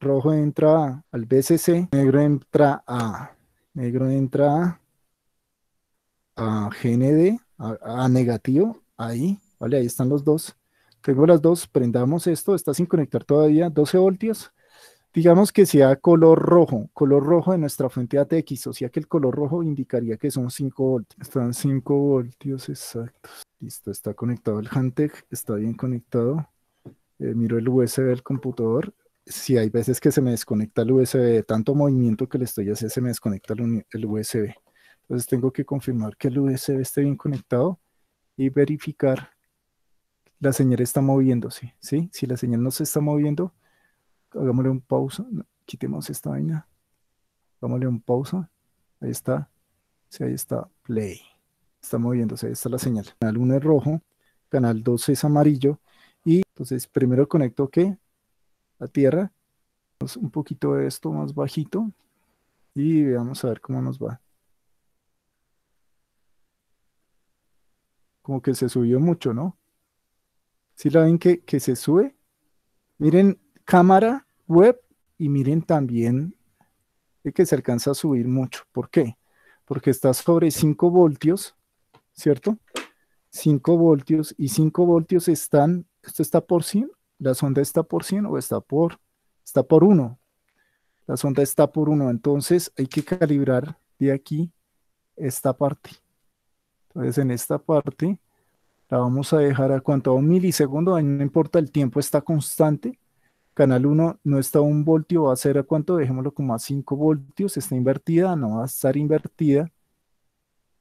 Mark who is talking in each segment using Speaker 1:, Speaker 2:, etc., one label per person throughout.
Speaker 1: rojo entra al BCC, negro entra a, negro entra a, GND, a, negativo, ahí, vale, ahí están los dos. Tengo las dos, prendamos esto, está sin conectar todavía, 12 voltios. Digamos que sea color rojo, color rojo de nuestra fuente ATX, o sea que el color rojo indicaría que son 5 voltios. Están 5 voltios exactos. Listo, está conectado el Hantech, está bien conectado. Eh, miro el USB del computador, si hay veces que se me desconecta el USB, tanto movimiento que le estoy haciendo, se me desconecta el, USB. Entonces tengo que confirmar que el USB esté bien conectado y verificar la señal está moviéndose, ¿sí? Si la señal no se está moviendo, hagámosle un pausa, quitemos esta vaina, hagámosle un pausa, ahí está, sí, ahí está, play, está moviéndose, ahí está la señal. Canal 1 es rojo, canal 2 es amarillo, y entonces primero conecto que la tierra. Pues, un poquito de esto más bajito y vamos a ver cómo nos va. Como que se subió mucho, ¿no? Si la ven que, que se sube, miren cámara web y miren también que se alcanza a subir mucho. ¿Por qué? Porque está sobre 5 voltios, ¿cierto? 5 voltios y 5 voltios están, esto está por, la sonda está por 100 o está por, está por 1. La sonda está por 1, entonces hay que calibrar de aquí esta parte. Entonces en esta parte la vamos a dejar a cuanto a un milisegundo, no importa el tiempo, está constante. Canal 1 no está a un voltio, va a ser a cuánto, dejémoslo como a 5 voltios, está invertida, no va a estar invertida.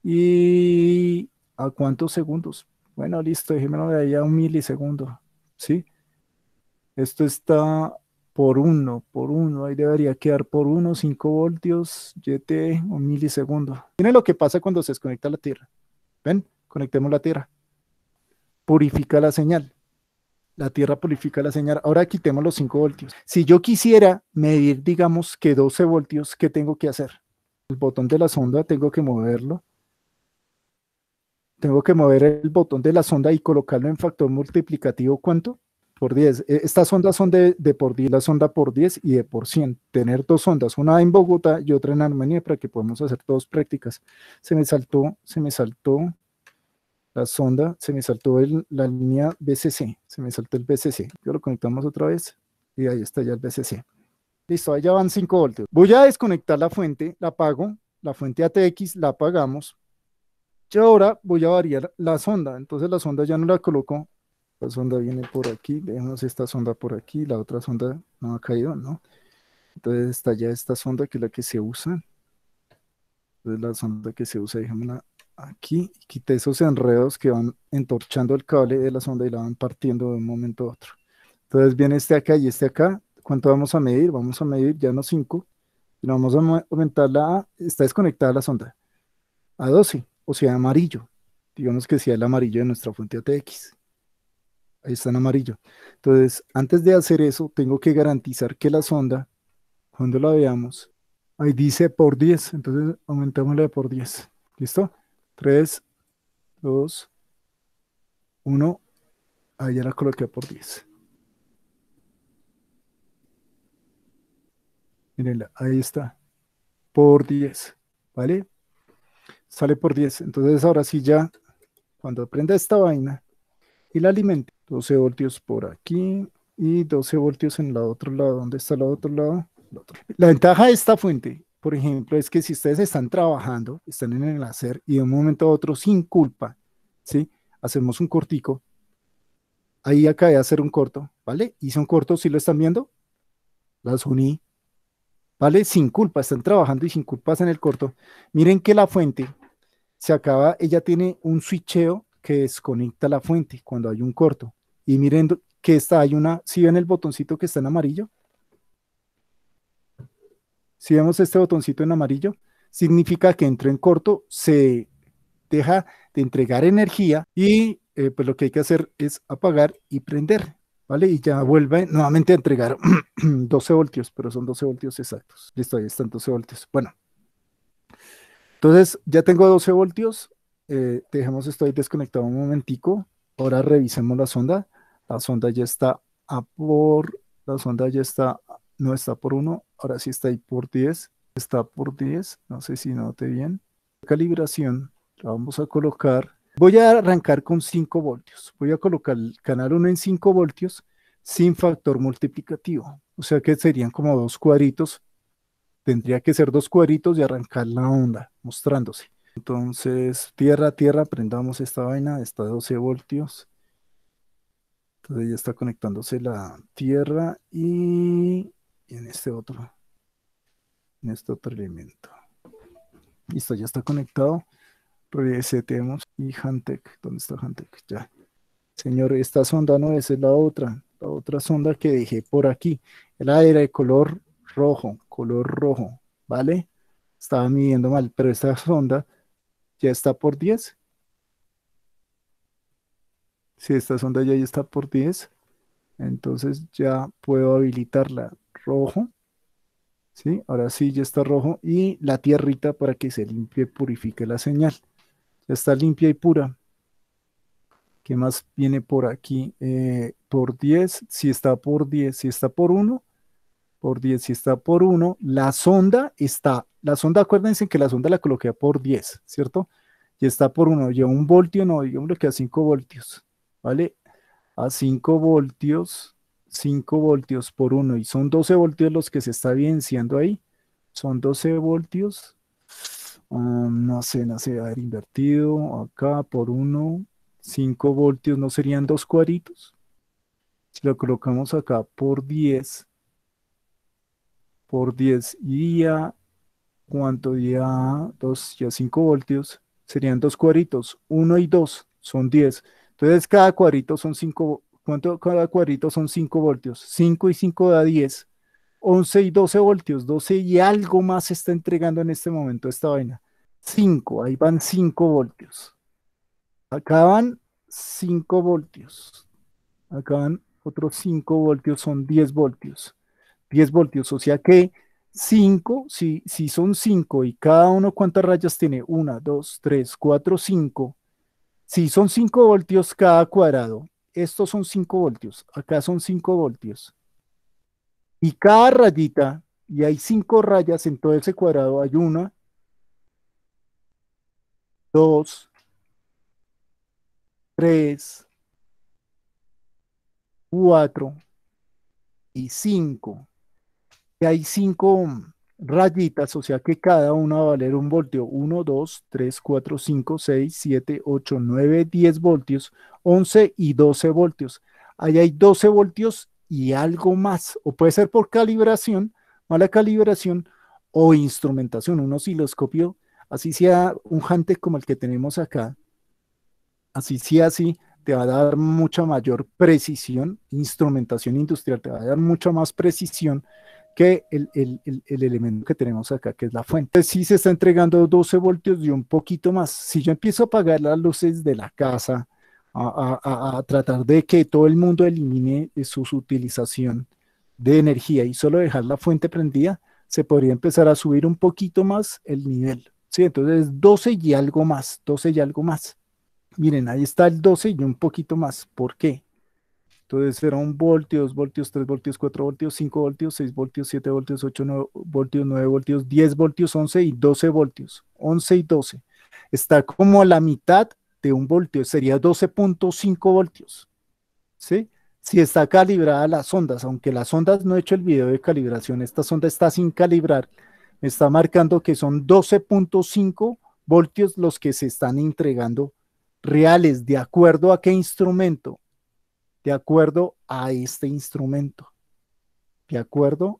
Speaker 1: ¿Y a cuántos segundos? Bueno, listo, dejémoslo de ahí a un milisegundo, ¿sí? Esto está por uno, por uno. ahí debería quedar por uno, 5 voltios, YT, un milisegundo. Miren lo que pasa cuando se desconecta la tierra. ¿Ven? Conectemos la tierra. Purifica la señal. La tierra purifica la señal. Ahora quitemos los 5 voltios. Si yo quisiera medir, digamos, que 12 voltios, ¿qué tengo que hacer? El botón de la sonda tengo que moverlo. Tengo que mover el botón de la sonda y colocarlo en factor multiplicativo, ¿cuánto? Por 10. E, estas ondas son de, por 10, la sonda por 10 y de por 100. Tener dos ondas, una en Bogotá y otra en Armenia para que podamos hacer dos prácticas. Se me saltó, se me saltó la sonda, se me saltó el, la línea BCC, se me saltó el BCC. Yo lo conectamos otra vez y ahí está ya el BCC. Listo, ahí ya van 5 voltios. Voy a desconectar la fuente, la apago, la fuente ATX la apagamos. Y ahora voy a variar la sonda, entonces la sonda ya no la coloco la sonda viene por aquí, vemos esta sonda por aquí, la otra sonda no ha caído, ¿no? Entonces está ya esta sonda que es la que se usa. Entonces la sonda que se usa, dejémosla aquí, y quité esos enredos que van entorchando el cable de la sonda y la van partiendo de un momento a otro. Entonces viene este acá y este acá. ¿Cuánto vamos a medir? Vamos a medir ya no 5, y vamos a aumentar la está desconectada la sonda, a 12, o sea, amarillo. Digamos que sea el amarillo de nuestra fuente ATX ahí está en amarillo. Entonces, antes de hacer eso, tengo que garantizar que la sonda, cuando la veamos, ahí dice por 10, entonces aumentémosla por 10. ¿Listo? 3, 2, 1, ahí ya la coloqué por 10. mirenla ahí está, por 10, ¿vale? Sale por 10. Entonces ahora sí ya, cuando prenda esta vaina y la alimente, 12 voltios por aquí y 12 voltios en el otro lado. ¿Dónde está el otro lado? La ventaja de esta fuente, por ejemplo, es que si ustedes están trabajando, están en el hacer y de un momento a otro sin culpa, ¿sí? Hacemos un cortico. Ahí acabé de hacer un corto, ¿vale? Hice un corto, si lo están viendo, las uní, ¿vale? Sin culpa, están trabajando y sin culpa hacen el corto. Miren que la fuente se acaba, ella tiene un switcheo que desconecta la fuente cuando hay un corto y miren que está, hay una, si ven el botoncito que está en amarillo, si vemos este botoncito en amarillo, significa que entre en corto, se deja de entregar energía y eh, pues lo que hay que hacer es apagar y prender, ¿vale? Y ya vuelve nuevamente a entregar 12 voltios, pero son 12 voltios exactos. Listo, ahí están 12 voltios. Bueno, entonces ya tengo 12 voltios. Eh, dejemos esto ahí desconectado un momentico. Ahora revisemos la sonda. La sonda ya está a por, la sonda ya está, no está por 1, ahora sí está ahí por 10, está por 10, no sé si note bien. Calibración, la vamos a colocar, voy a arrancar con 5 voltios, voy a colocar el canal 1 en 5 voltios sin factor multiplicativo, o sea que serían como dos cuadritos, tendría que ser dos cuadritos y arrancar la onda mostrándose. Entonces, tierra, tierra, prendamos esta vaina, está a 12 voltios. Entonces ya está conectándose la tierra y, en este otro, en este otro elemento. Listo, ya está conectado. Resetemos y Hantec. ¿Dónde está Hantec? Ya. Señor, esta sonda no, esa es la otra. La otra sonda que dejé por aquí. La era de color rojo, color rojo, ¿vale? Estaba midiendo mal, pero esta sonda ya está por 10 si esta sonda ya está por 10, entonces ya puedo habilitarla rojo. ¿sí? Ahora sí ya está rojo y la tierrita para que se limpie y purifique la señal. Ya está limpia y pura. ¿Qué más viene por aquí? Eh, por 10, si está por 10, si está por 1, por 10, si está por 1, la sonda está, la sonda, acuérdense que la sonda la coloqué por 10, ¿cierto? Y está por 1, lleva un voltio, no, digamos que a 5 voltios. ¿vale? A 5 voltios, 5 voltios por 1 y son 12 voltios los que se está evidenciando ahí. Son 12 voltios. Um, no sé, no sé, haber invertido acá por 1, 5 voltios, ¿no serían dos cuadritos? Si lo colocamos acá por 10, por 10 y cuánto ya 2 ya 5 voltios serían dos cuadritos 1 y 2 son 10 entonces, cada cuadrito son 5, ¿cuánto cada cuadrito son 5 voltios? 5 y 5 da 10. 11 y 12 voltios, 12 y algo más se está entregando en este momento esta vaina. 5, ahí van 5 voltios. Acá van 5 voltios. Acá van otros 5 voltios, son 10 voltios. 10 voltios, o sea que 5, si, si son 5 y cada uno cuántas rayas tiene, 1, 2, 3, 4, 5, si son 5 voltios cada cuadrado, estos son 5 voltios, acá son 5 voltios. Y cada rayita, y hay 5 rayas en todo ese cuadrado, hay una, dos, tres, cuatro y cinco. Y hay cinco rayitas, o sea que cada una va a valer un voltio. 1, 2, 3, 4, 5, 6, 7, 8, 9, 10 voltios, 11 y 12 voltios. Ahí hay 12 voltios y algo más, o puede ser por calibración, mala calibración o instrumentación, un osciloscopio, así sea un Hante como el que tenemos acá, así sea así, te va a dar mucha mayor precisión, instrumentación industrial te va a dar mucha más precisión que el, elemento que tenemos acá, que es la fuente. si se está entregando 12 voltios y un poquito más. Si yo empiezo a apagar las luces de la casa, a, tratar de que todo el mundo elimine eh, su, utilización de energía y solo dejar la fuente prendida, se podría empezar a subir un poquito más el nivel. Sí, entonces 12 y algo más, 12 y algo más. Miren, ahí está el 12 y un poquito más. ¿Por qué? Entonces voltio, voltios, voltios, tres voltios, cuatro voltios, cinco voltios, seis voltios, siete voltios, ocho voltios, nueve voltios, diez voltios, once y doce voltios. Once y doce. Está como a la mitad de un voltio, sería 12.5 voltios. ¿Sí? Si está calibrada las ondas, aunque las ondas no he hecho el video de calibración, esta sonda está sin calibrar, me está marcando que son 12.5 voltios los que se están entregando reales, de acuerdo a qué instrumento, de acuerdo a este instrumento, de acuerdo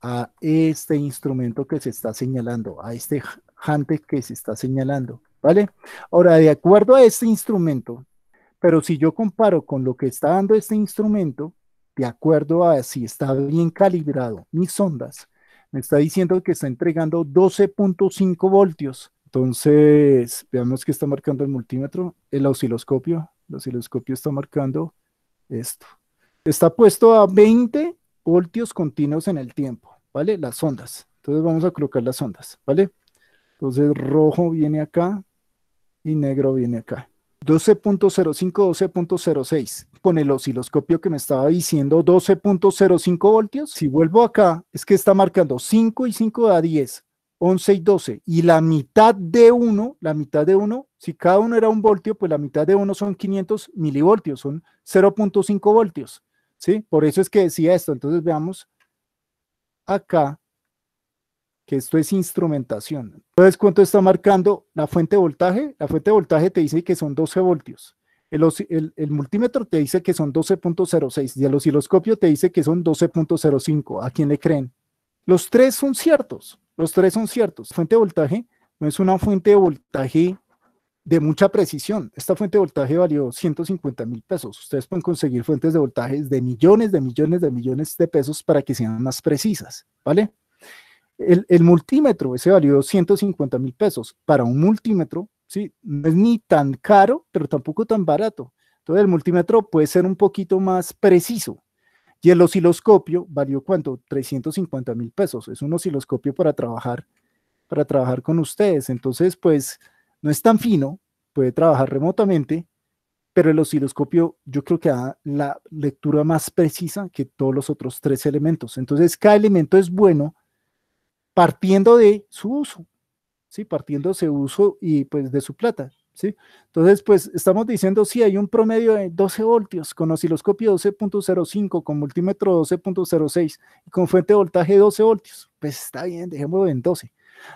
Speaker 1: a este instrumento que se está señalando, a este jante que se está señalando, ¿vale? Ahora, de acuerdo a este instrumento, pero si yo comparo con lo que está dando este instrumento, de acuerdo a si está bien calibrado mis ondas, me está diciendo que está entregando 12.5 voltios. Entonces, veamos que está marcando el multímetro, el osciloscopio, el osciloscopio está marcando esto. Está puesto a 20 voltios continuos en el tiempo, ¿vale? Las ondas. Entonces vamos a colocar las ondas, ¿vale? Entonces rojo viene acá y negro viene acá. 12.05, 12.06 con el osciloscopio que me estaba diciendo 12.05 voltios. Si vuelvo acá, es que está marcando 5 y 5 a 10, 11 y 12, y la mitad de uno, la mitad de uno, si cada uno era un voltio, pues la mitad de uno son 500 milivoltios, son 0.5 voltios, ¿sí? Por eso es que decía esto. Entonces veamos acá que esto es instrumentación. Entonces, ¿cuánto está marcando la fuente de voltaje? La fuente de voltaje te dice que son 12 voltios. El, el multímetro te dice que son 12.06 y el osciloscopio te dice que son 12.05. ¿A quién le creen? Los tres son ciertos. Los tres son ciertos. Fuente de voltaje no es una fuente de voltaje de mucha precisión. Esta fuente de voltaje valió 150 mil pesos. Ustedes pueden conseguir fuentes de voltajes de millones, de millones, de millones de pesos para que sean más precisas, ¿vale? El, multímetro, ese valió 150 mil pesos. Para un multímetro, ¿sí? No es ni tan caro, pero tampoco tan barato. Entonces el multímetro puede ser un poquito más preciso, y el osciloscopio valió cuánto? 350 mil pesos. Es un osciloscopio para trabajar, para trabajar con ustedes. Entonces, pues no es tan fino, puede trabajar remotamente, pero el osciloscopio yo creo que da la lectura más precisa que todos los otros tres elementos. Entonces, cada elemento es bueno partiendo de su uso, ¿sí? partiendo de su uso y pues de su plata. Entonces, pues estamos diciendo, sí, hay un promedio de 12 voltios con osciloscopio 12.05, con multímetro 12.06 y con fuente de voltaje 12 voltios. Pues está bien, dejémoslo en 12.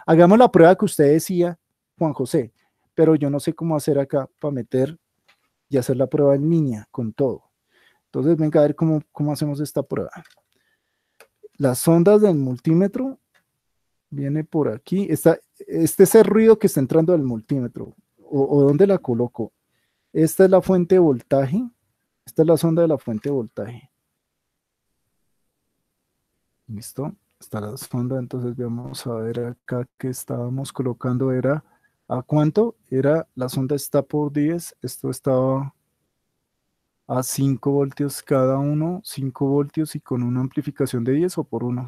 Speaker 1: Hagamos la prueba que usted decía, Juan José, pero yo no sé cómo hacer acá para meter y hacer la prueba en línea con todo. Entonces, venga a ver cómo, cómo hacemos esta prueba. Las ondas del multímetro viene por aquí. Está este es el ruido que está entrando del multímetro o, dónde la coloco. Esta es la fuente de voltaje. Esta es la sonda de la fuente de voltaje. Listo. Está la sonda. Entonces vamos a ver acá que estábamos colocando. Era a cuánto? Era la sonda está por 10. Esto estaba a 5 voltios cada uno. 5 voltios y con una amplificación de 10 o por 1.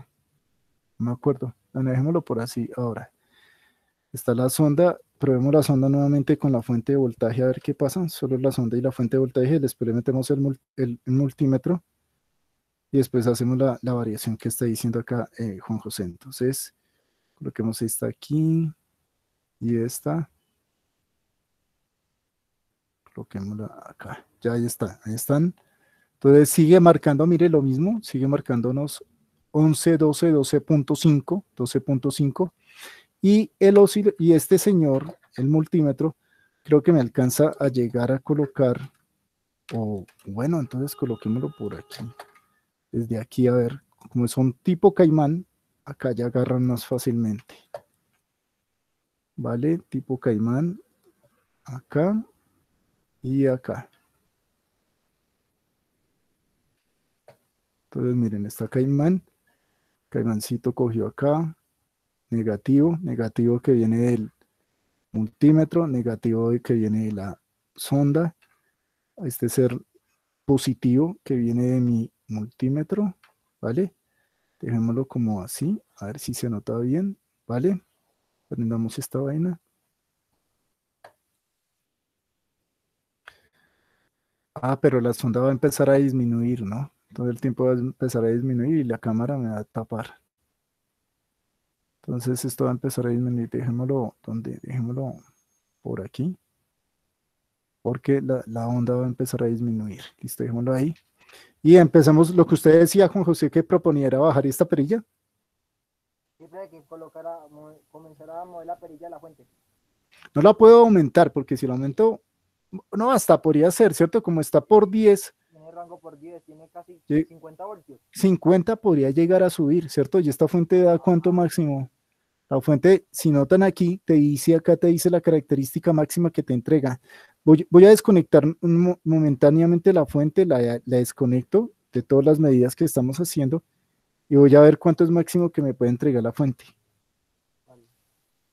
Speaker 1: No me acuerdo. por así ahora. Está la sonda probemos la sonda nuevamente con la fuente de voltaje a ver qué pasa. Solo la sonda y la fuente de voltaje, después le metemos el, el multímetro y después hacemos la, variación que está diciendo acá eh, Juan José. Entonces, coloquemos esta aquí y esta. Coloquémosla acá. Ya ahí está, ahí están. Entonces sigue marcando, mire lo mismo, sigue marcándonos 11, 12, 12.5, 12.5. Y, el y este señor, el multímetro, creo que me alcanza a llegar a colocar, o bueno, entonces coloquémoslo por aquí, desde aquí, a ver, como un tipo caimán, acá ya agarran más fácilmente. ¿Vale? Tipo caimán, acá y acá. Entonces, miren, está caimán. Caimancito cogió acá, negativo, negativo que viene del multímetro, negativo que viene de la sonda, este ser positivo que viene de mi multímetro, ¿vale? Dejémoslo como así, a ver si se nota bien, ¿vale? Prendamos esta vaina. Ah, pero la sonda va a empezar a disminuir, ¿no? entonces el tiempo va a empezar a disminuir y la cámara me va a tapar. Entonces esto va a empezar a disminuir. Dejémoslo donde, dejémoslo por aquí. Porque la, onda va a empezar a disminuir. Listo, dejémoslo ahí. Y empezamos lo que usted decía, Juan José, que proponía bajar esta perilla. Sí, que a mover la perilla de la fuente. No la puedo aumentar, porque si la aumento, no hasta podría ser, ¿cierto? Como está por 10, por 50 podría llegar a subir, ¿cierto? Y esta fuente da cuánto máximo. La fuente, si notan aquí, te dice, acá te dice la característica máxima que te entrega. Voy, a desconectar momentáneamente la fuente, la, desconecto de todas las medidas que estamos haciendo y voy a ver cuánto es máximo que me puede entregar la fuente.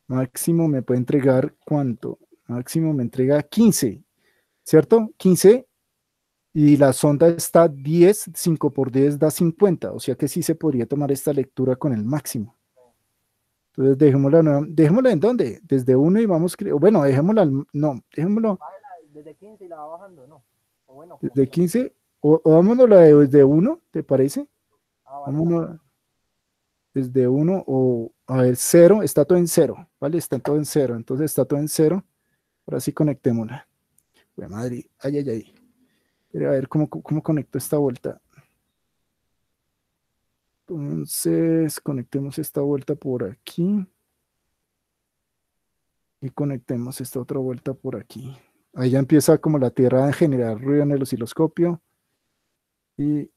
Speaker 1: Máximo me puede entregar cuánto. Máximo me entrega 15, ¿cierto? 15 y la sonda está 10, 5 por 10 da 50, o sea que sí se podría tomar esta lectura con el máximo. Entonces dejémosla, dejémosla en dónde, desde 1 y vamos, bueno, dejémosla, no, dejémoslo. Desde 15 y la va bajando, no. O bueno, desde 15, o, vámonos la desde 1, ¿te parece? Ah, desde 1 o, a ver, 0, está todo en 0, ¿vale? Está todo en 0, entonces está todo en 0, ahora sí conectémosla. a madre, ay, ay, ay a ver cómo, cómo conecto esta vuelta. Entonces, conectemos esta vuelta por aquí. Y conectemos esta otra vuelta por aquí. Ahí ya empieza como la Tierra a generar ruido en el osciloscopio. Y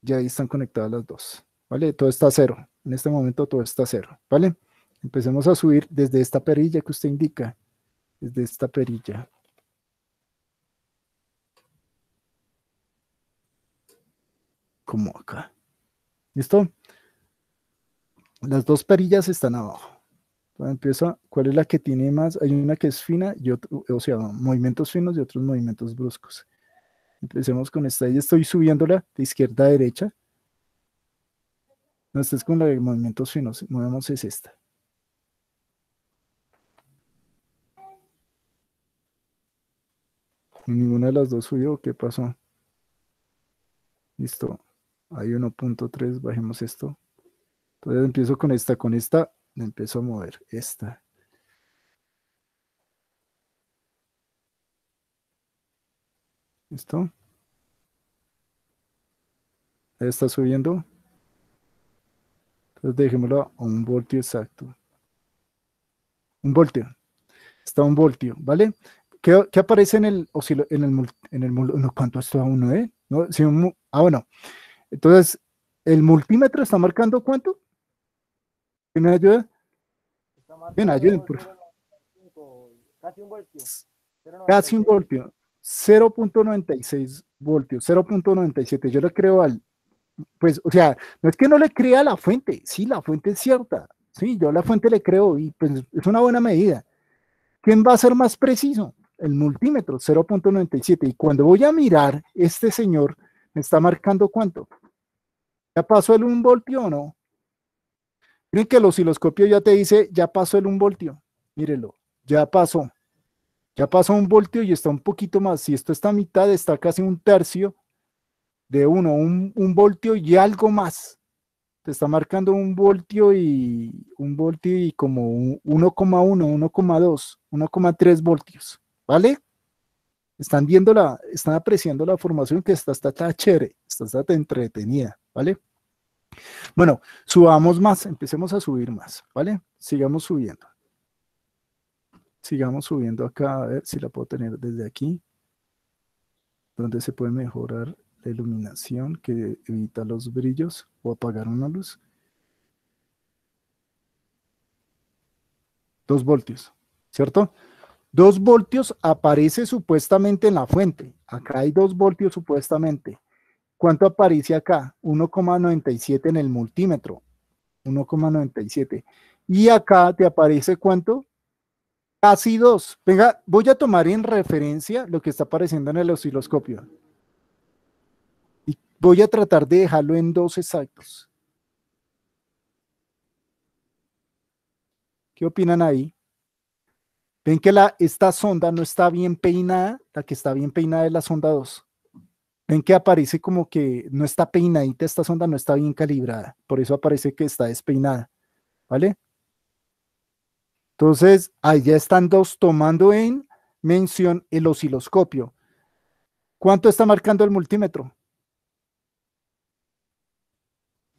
Speaker 1: ya ahí están conectadas las dos. ¿Vale? Todo está cero. En este momento todo está cero. ¿Vale? Empecemos a subir desde esta perilla que usted indica. Desde esta perilla. como acá. ¿Listo? Las dos perillas están abajo. Entonces empieza, ¿cuál es la que tiene más? Hay una que es fina, y o sea, movimientos finos y otros movimientos bruscos. Empecemos con esta. Y estoy subiéndola de izquierda a derecha. No, esta es con la de movimientos finos. Movemos es esta. Ninguna de las dos subió. ¿Qué pasó? Listo hay 1.3, bajemos esto. Entonces empiezo con esta, con esta, me empiezo a mover esta. esto Ahí está subiendo. Entonces dejémoslo a un voltio exacto. Un voltio. Está un voltio, ¿vale? ¿Qué, aparece en el, en el, en el, en no, ¿cuánto uno, eh? No, ah, bueno. Entonces, ¿el multímetro está marcando cuánto? ¿Quién me ayuda? Bien, por Casi un voltio. Casi un voltio. 0.96 voltios, 0.97. Yo le creo al, pues, o sea, no es que no le crea a la fuente, sí, la fuente es cierta, sí, yo a la fuente le creo y pues es una buena medida. ¿Quién va a ser más preciso? El multímetro, 0.97. Y cuando voy a mirar, este señor ¿Me está marcando cuánto? ¿Ya pasó el 1 voltio o no? Miren que el osciloscopio ya te dice, ya pasó el 1 voltio. Mírelo, ya pasó. Ya pasó un voltio y está un poquito más. Si esto está a mitad, está casi un tercio de uno, un, un voltio y algo más. Te está marcando un voltio y un voltio y como 1,1, 1,2, 1,3 voltios. ¿Vale? están viendo la, están apreciando la formación que está, está, está chévere, está, está entretenida, ¿vale? Bueno, subamos más, empecemos a subir más, ¿vale? Sigamos subiendo. Sigamos subiendo acá, a ver si la puedo tener desde aquí, donde se puede mejorar la iluminación que evita los brillos o apagar una luz. Dos voltios, ¿cierto? Dos voltios aparece supuestamente en la fuente. Acá hay dos voltios supuestamente. ¿Cuánto aparece acá? 1,97 en el multímetro. 1,97. Y acá te aparece cuánto? Casi 2. Venga, voy a tomar en referencia lo que está apareciendo en el osciloscopio. Y voy a tratar de dejarlo en dos exactos. ¿Qué opinan ahí? Ven que la, esta sonda no está bien peinada, la que está bien peinada es la sonda 2. Ven que aparece como que no está peinadita, esta sonda no está bien calibrada, por eso aparece que está despeinada, ¿vale? Entonces, ahí ya están dos tomando en mención el osciloscopio. ¿Cuánto está marcando el multímetro?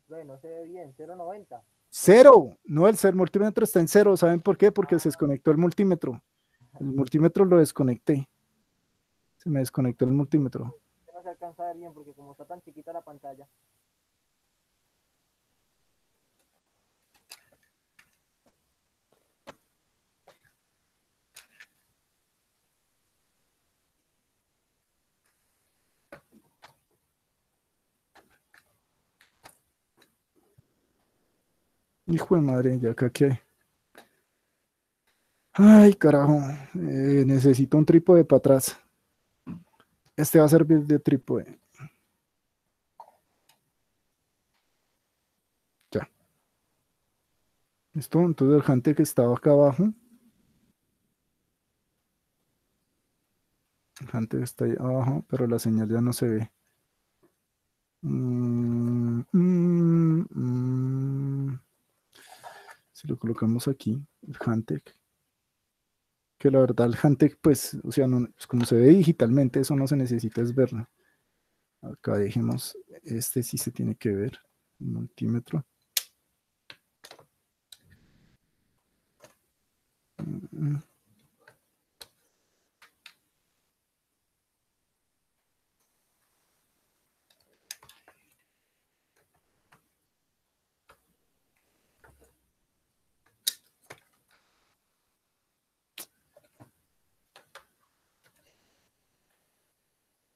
Speaker 1: Bueno, se ve bien, 0.90. Cero, no, el ser multímetro está en cero. ¿Saben por qué? Porque se desconectó el multímetro. El multímetro lo desconecté. Se me desconectó el multímetro. No se alcanza bien porque como está tan chiquita la pantalla. Hijo de madre, ya acá que hay. Ay, carajo. Eh, necesito un trípode para atrás. Este va a servir de trípode. Ya. Listo, entonces el gente que estaba acá abajo. El jante está ahí abajo, pero la señal ya no se ve. mmm lo colocamos aquí, el Hantec, que la verdad el Hantec, pues, o sea, no, pues, como se ve digitalmente, eso no se necesita es verlo. Acá dejemos, este sí se tiene que ver, el multímetro. Mm, mm.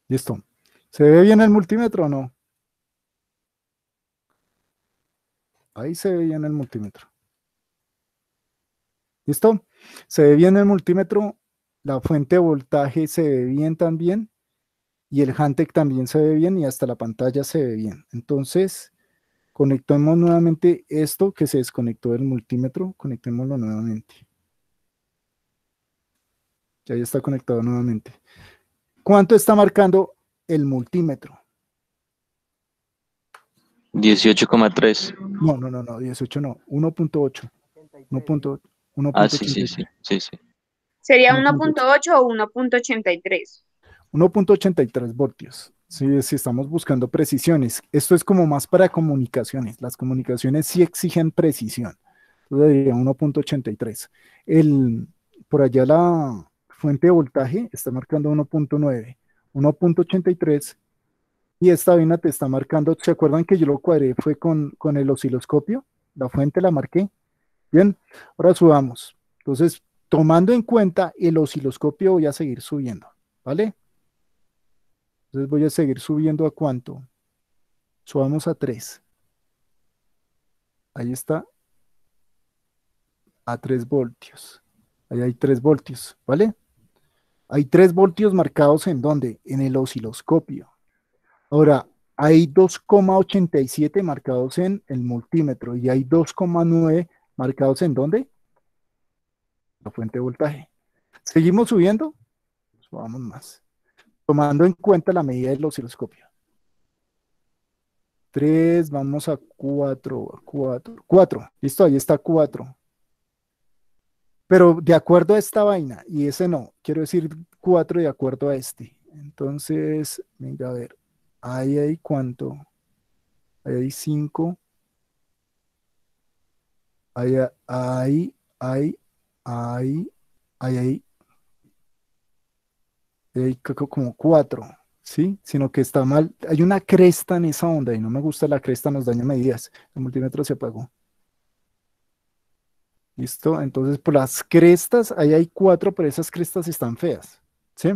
Speaker 1: Listo. ¿Se ve bien el multímetro o no? Ahí se ve bien el multímetro. ¿Listo? Se ve bien el multímetro, la fuente de voltaje se ve bien también y el Hantec también se ve bien y hasta la pantalla se ve bien. Entonces, conectemos nuevamente esto que se desconectó del multímetro, conectémoslo nuevamente. Ya está conectado nuevamente. ¿Cuánto está marcando el multímetro? 18,3. No, no, no, no, 18 no, 1.8. 1.8. Ah, sí, sí, sí, Sería 1.8 o 1.83. 1.83 voltios. Sí, estamos buscando precisiones. Esto es como más para comunicaciones. Las comunicaciones sí exigen precisión. Entonces diría 1.83. por allá la, fuente de voltaje está marcando 1.9, 1.83 y esta vena te está marcando, ¿se acuerdan que yo lo cuadré? Fue con, con el osciloscopio, la fuente la marqué. Bien, ahora subamos. Entonces, tomando en cuenta el osciloscopio voy a seguir subiendo, ¿vale? Entonces voy a seguir subiendo a cuánto. Subamos a 3. Ahí está. A 3 voltios. Ahí hay 3 voltios, ¿vale? Hay 3 voltios marcados en dónde, En el osciloscopio. Ahora, hay 2,87 marcados en el multímetro y hay 2,9 marcados en dónde? La fuente de voltaje. ¿Seguimos subiendo? Pues vamos más. Tomando en cuenta la medida del osciloscopio. 3, vamos a 4, 4, 4. Listo, ahí está 4 pero de acuerdo a esta vaina, y ese no, quiero decir cuatro de acuerdo a este. Entonces, venga a ver, ahí hay cuánto, ahí hay cinco, ahí, ahí, ahí, ahí, ahí, ahí, como cuatro, ¿sí? Sino que está mal, hay una cresta en esa onda y no me gusta la cresta, nos daña medidas, el multímetro se apagó. ¿Listo? Entonces, por las crestas, ahí hay cuatro, pero esas crestas están feas. ¿Sí?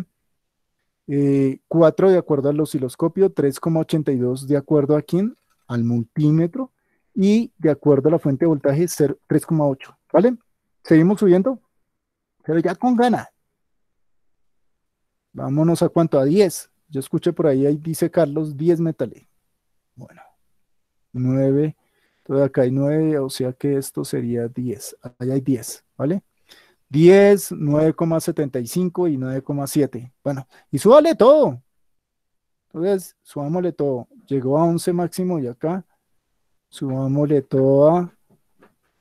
Speaker 1: Eh, cuatro de acuerdo al osciloscopio, 3,82 de acuerdo a quién, al multímetro y de acuerdo a la fuente de voltaje 3,8, ¿vale? Seguimos subiendo, pero ya con gana. Vámonos a cuánto, a 10. Yo escuché por ahí, ahí dice Carlos, 10 metales. Bueno, 9, entonces acá hay 9, o sea que esto sería 10. Ahí hay 10, ¿vale? 10, 9,75 y 9,7. Bueno, y súbale todo. Entonces, subámosle todo. Llegó a 11 máximo y acá subámosle todo a...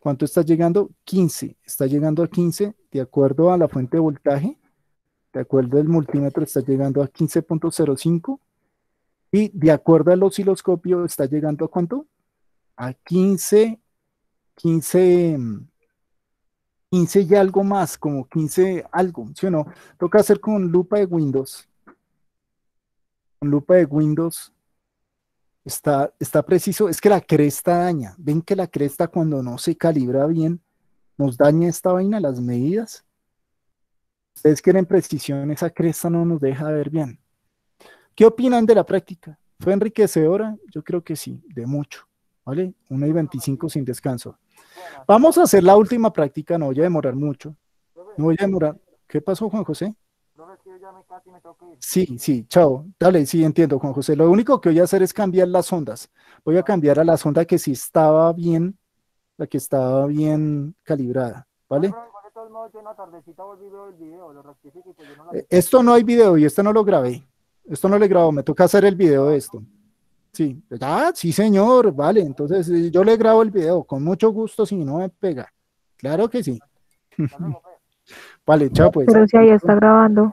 Speaker 1: ¿Cuánto está llegando? 15. Está llegando a 15 de acuerdo a la fuente de voltaje. De acuerdo al multímetro está llegando a 15.05. Y de acuerdo al osciloscopio está llegando a cuánto? a 15, 15, 15 y algo más, como 15 algo, ¿sí o no? Toca hacer con lupa de Windows. Con lupa de Windows. Está, está preciso, es que la cresta daña. Ven que la cresta cuando no se calibra bien, nos daña esta vaina, las medidas. Ustedes quieren precisión, esa cresta no nos deja ver bien. ¿Qué opinan de la práctica? ¿Fue enriquecedora? Yo creo que sí, de mucho. ¿vale? Una y 25 sin descanso. Vamos a hacer la última práctica, no voy a demorar mucho. No voy a demorar. ¿Qué pasó, Juan José? Sí, sí, chao. Dale, sí, entiendo, Juan José. Lo único que voy a hacer es cambiar las ondas. Voy a cambiar a la sonda que sí estaba bien, la que estaba bien calibrada, ¿vale? Esto no hay video y esto no lo grabé. Esto no lo grabo, me toca hacer el video de esto. Sí, ah, sí señor, vale, entonces eh, yo le grabo el video, con mucho gusto si no me pega, claro que sí. vale, chao pues. Pero si ahí está grabando.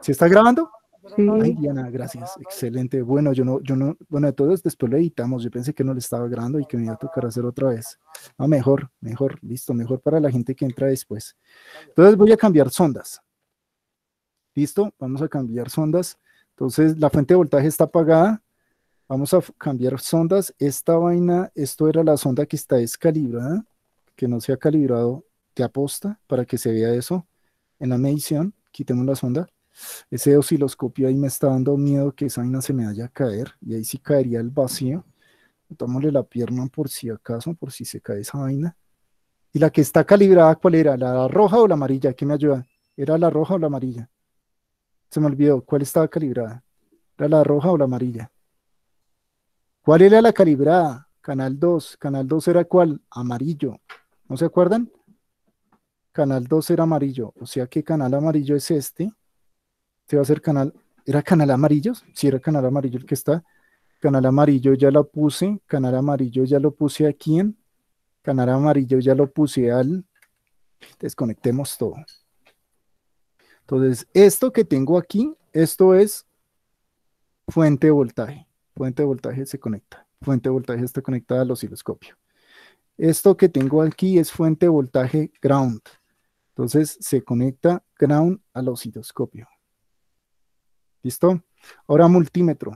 Speaker 1: ¿Se está grabando? Sí. Diana, gracias, excelente, bueno, yo no, yo no, bueno, entonces después lo editamos, yo pensé que no le estaba grabando y que me iba a tocar hacer otra vez. Ah, mejor, mejor, listo, mejor para la gente que entra después. Entonces voy a cambiar sondas. Listo, vamos a cambiar sondas. Entonces la fuente de voltaje está apagada, Vamos a cambiar sondas. Esta vaina, esto era la sonda que está descalibrada, que no se ha calibrado te aposta para que se vea eso en la medición. Quitemos la sonda. Ese osciloscopio ahí me está dando miedo que esa vaina se me vaya a caer y ahí sí caería el vacío. tomamosle la pierna por si acaso, por si se cae esa vaina. ¿Y la que está calibrada cuál era? ¿La roja o la amarilla? ¿Qué me ayuda? ¿Era la roja o la amarilla? Se me olvidó. ¿Cuál estaba calibrada? ¿Era la roja o la amarilla? ¿Cuál era la calibrada? Canal 2. Canal 2 era cuál? Amarillo. ¿No se acuerdan? Canal 2 era amarillo. O sea que canal amarillo es este. Este va a ser canal. ¿Era canal amarillo? Sí, era canal amarillo el que está. Canal amarillo ya lo puse. Canal amarillo ya lo puse aquí quién. Canal amarillo ya lo puse al. Desconectemos todo. Entonces, esto que tengo aquí, esto es fuente de voltaje. Fuente de voltaje se conecta. Fuente de voltaje está conectada al osciloscopio. Esto que tengo aquí es fuente de voltaje ground. Entonces se conecta ground al osciloscopio. ¿Listo? Ahora multímetro.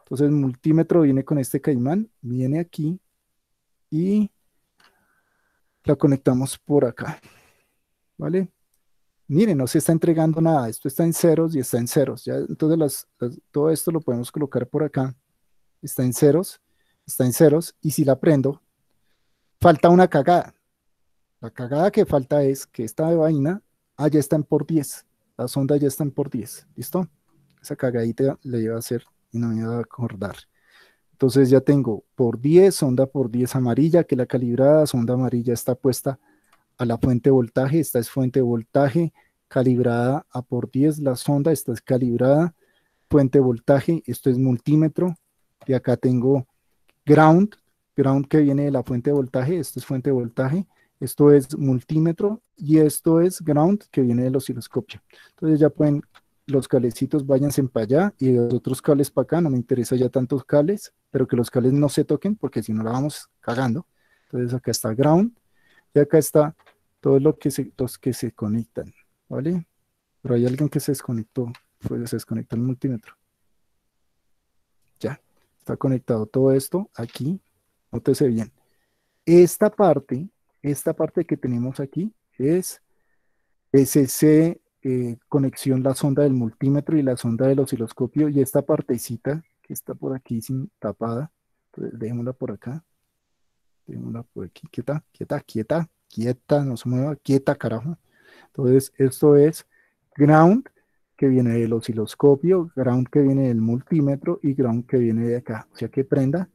Speaker 1: Entonces multímetro viene con este caimán, viene aquí y la conectamos por acá. ¿Vale? Miren, no se está entregando nada. Esto está en ceros y está en ceros. Entonces todo esto lo podemos colocar por acá está en ceros, está en ceros, y si la prendo, falta una cagada. La cagada que falta es que esta vaina ya está en por 10, la sonda ya está en por 10, ¿listo? Esa cagadita le iba a hacer y no me iba a acordar. Entonces ya tengo por 10, sonda por 10 amarilla, que la calibrada sonda amarilla está puesta a la fuente de voltaje, esta es fuente de voltaje calibrada a por 10, la sonda, está es calibrada, fuente de voltaje, esto es multímetro, y acá tengo ground, ground que viene de la fuente de voltaje, esto es fuente de voltaje, esto es multímetro y esto es ground que viene del osciloscopio. Entonces ya pueden, los cablecitos váyanse para allá y los otros cables para acá, no me interesa ya tantos cables, pero que los cables no se toquen porque si no la vamos cagando. Entonces acá está ground y acá está todo lo que se, los que se conectan, ¿vale? Pero hay alguien que se desconectó, pues se desconectó el multímetro está conectado todo esto aquí, nótese bien. Esta parte, esta parte que tenemos aquí es SC eh, conexión la sonda del multímetro y la sonda del osciloscopio y esta partecita que está por aquí sin tapada, entonces pues, por acá, dejémosla por aquí, quieta, quieta, quieta, quieta, no se mueva, quieta carajo. Entonces esto es ground viene del osciloscopio, ground que viene del multímetro y ground que viene de acá. O sea que prenda,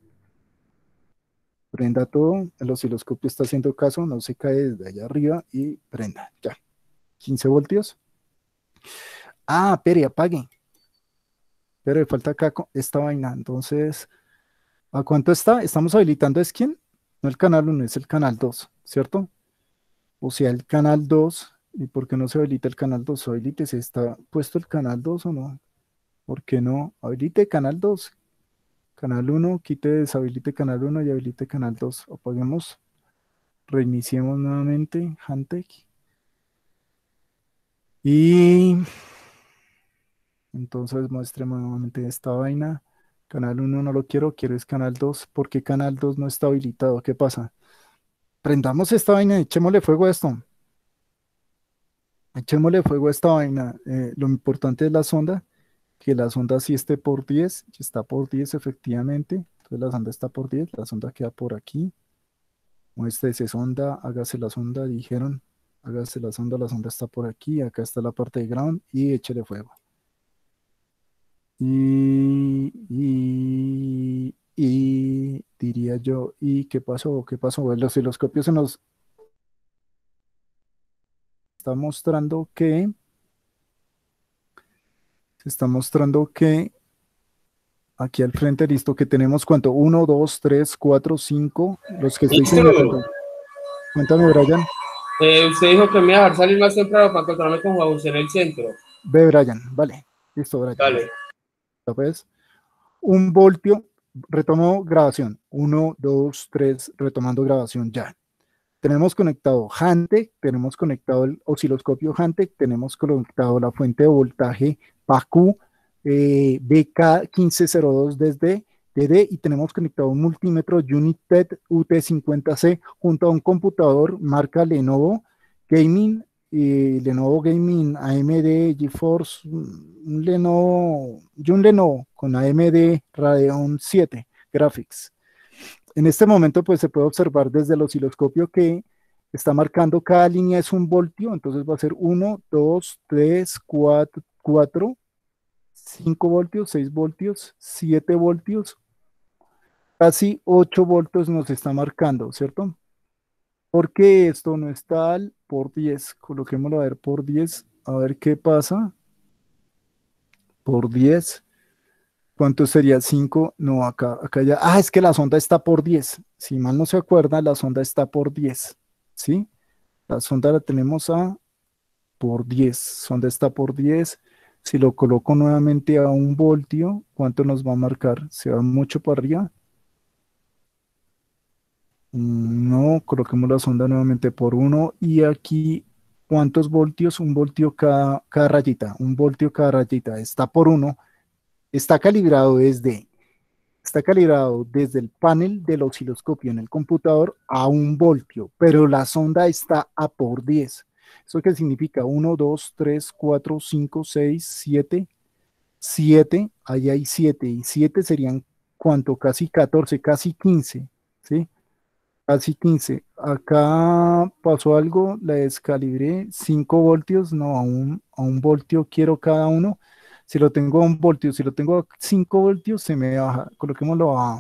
Speaker 1: prenda todo, el osciloscopio está haciendo caso, no se cae desde allá arriba y prenda, ya. 15 voltios. Ah, pero apague. Pero falta acá esta vaina. Entonces, ¿a cuánto está? Estamos habilitando, ¿es quién? No el canal 1, es el canal 2, ¿cierto? O sea, el canal 2 ¿Y por qué no se habilita el canal 2? Habilite, está puesto el canal 2 o no? ¿Por qué no? Habilite canal 2. Canal 1, quite, deshabilite canal 1 y habilite canal 2. Apaguemos. Reiniciemos nuevamente Hantech. Y entonces muestremos nuevamente esta vaina. Canal 1 no lo quiero, quiero es canal 2. ¿Por qué canal 2 no está habilitado? ¿Qué pasa? Prendamos esta vaina, y echémosle fuego a esto echémosle fuego a esta vaina. Eh, lo importante es la sonda, que la sonda sí esté por 10, si está por 10 efectivamente. Entonces la sonda está por 10, la sonda queda por aquí. esa sonda, hágase la sonda, dijeron, hágase la sonda, la sonda está por aquí, acá está la parte de ground y échele fuego. Y, y, y diría yo, ¿y qué pasó? ¿Qué pasó? Los osciloscopios se nos está mostrando que se está mostrando que aquí al frente, listo, que tenemos cuánto, 1, 2, 3, 4, 5, los que estoy señalando. Cuéntame, Brian. Eh, usted dijo que me iba a dejar salir más temprano para contarme con Juan en el centro. Ve, Brian, vale. Listo, Brian. Dale. Pues, un voltio, retomo grabación. 1, 2, 3, retomando grabación ya. Tenemos conectado Hantec, tenemos conectado el osciloscopio Hantec, tenemos conectado la fuente de voltaje PACU eh, BK1502 desde DD y tenemos conectado un multímetro United UT50C junto a un computador marca Lenovo Gaming, Lenovo Gaming AMD GeForce, un Lenovo, y un Lenovo con AMD Radeon 7 Graphics. En este momento, pues se puede observar desde el osciloscopio que está marcando cada línea es un voltio, entonces va a ser 1, 2, 3, 4, 5 voltios, 6 voltios, 7 voltios, casi 8 voltios nos está marcando, ¿cierto? Porque esto no está al por 10, coloquémoslo a ver por 10, a ver qué pasa. Por 10, ¿Cuánto sería 5? No, acá, acá ya. Ah, es que la sonda está por 10. Si mal no se acuerda, la sonda está por 10. ¿Sí? La sonda la tenemos a por 10. Sonda está por 10. Si lo coloco nuevamente a un voltio, ¿cuánto nos va a marcar? ¿Se va mucho para arriba? Mm, no, coloquemos la sonda nuevamente por 1. Y aquí, ¿cuántos voltios? Un voltio cada, cada rayita. Un voltio cada rayita. Está por 1 está calibrado desde está calibrado desde el panel del osciloscopio en el computador a un voltio, pero la sonda está a por 10. ¿Eso qué significa? 1, 2, 3, 4, 5, 6, 7, 7, ahí hay 7, y 7 serían cuánto, casi 14, casi 15, ¿sí? Casi 15. Acá pasó algo, la descalibré, 5 voltios, no, a un voltio quiero cada uno, si lo tengo a un voltio, si lo tengo a 5 voltios, se me baja. Coloquémoslo a,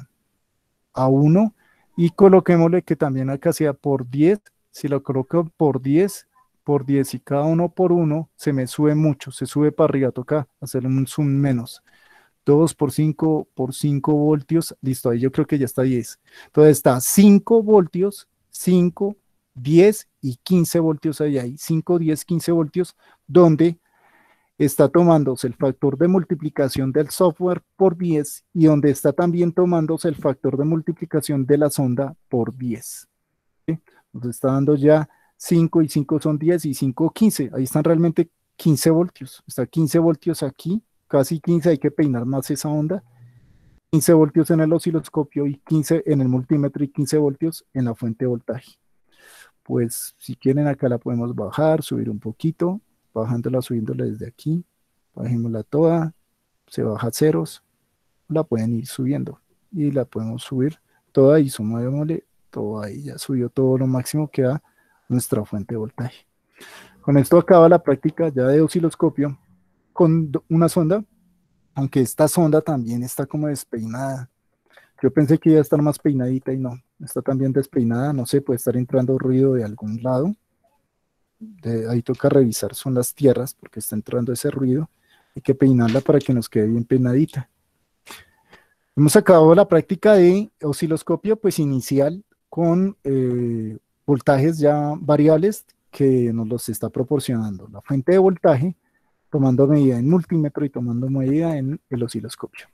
Speaker 1: 1 y coloquémosle que también acá sea por 10. Si lo coloco por 10, por 10 y cada uno por uno, se me sube mucho, se sube para arriba, toca hacerle un zoom menos. 2 por 5 por 5 voltios, listo, ahí yo creo que ya está 10. Entonces está 5 voltios, 5, 10 y 15 voltios ahí, ahí 5, 10, 15 voltios, donde está tomándose el factor de multiplicación del software por 10 y donde está también tomándose el factor de multiplicación de la sonda por 10. Nos está dando ya 5 y 5 son 10 y 5 15. Ahí están realmente 15 voltios. Está 15 voltios aquí, casi 15, hay que peinar más esa onda. 15 voltios en el osciloscopio y 15 en el multímetro y 15 voltios en la fuente de voltaje. Pues si quieren acá la podemos bajar, subir un poquito bajándola, subiéndola desde aquí, bajémosla toda, se baja a ceros, la pueden ir subiendo y la podemos subir toda y sumémosle toda y ya subió todo lo máximo que da nuestra fuente de voltaje. Con esto acaba la práctica ya de osciloscopio con una sonda, aunque esta sonda también está como despeinada. Yo pensé que iba a estar más peinadita y no, está también despeinada, no sé, puede estar entrando ruido de algún lado ahí toca revisar son las tierras porque está entrando ese ruido. Hay que peinarla para que nos quede bien peinadita. Hemos acabado la práctica de osciloscopio pues inicial con eh, voltajes ya variables que nos los está proporcionando la fuente de voltaje tomando medida en multímetro y tomando medida en el osciloscopio.